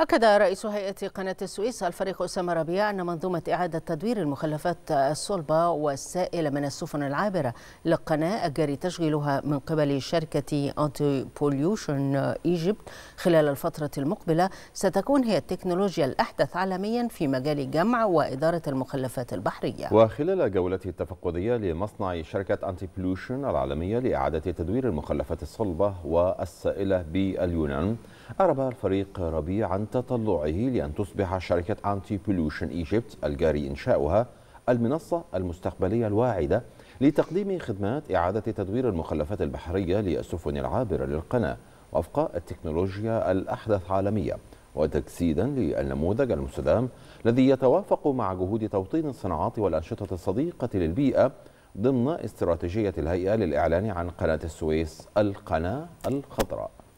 أكد رئيس هيئة قناة السويس الفريق أسامة ربيع أن منظومة إعادة تدوير المخلفات الصلبة والسائلة من السفن العابرة للقناة الجاري تشغيلها من قبل شركة أنتي بوليوشن إيجيبت خلال الفترة المقبلة ستكون هي التكنولوجيا الأحدث عالميا في مجال جمع وإدارة المخلفات البحرية وخلال جولته التفقدية لمصنع شركة أنتي بوليوشن العالمية لإعادة تدوير المخلفات الصلبة والسائلة باليونان أعرب الفريق ربيع عن تطلعه لأن تصبح شركة أنتي بولوشن إيجيبت الجاري إنشاؤها المنصة المستقبلية الواعدة لتقديم خدمات إعادة تدوير المخلفات البحرية للسفن العابرة للقناة وفق التكنولوجيا الأحدث عالميا وتجسيدا للنموذج المستدام الذي يتوافق مع جهود توطين الصناعات والأنشطة الصديقة للبيئة ضمن استراتيجية الهيئة للإعلان عن قناة السويس القناة الخضراء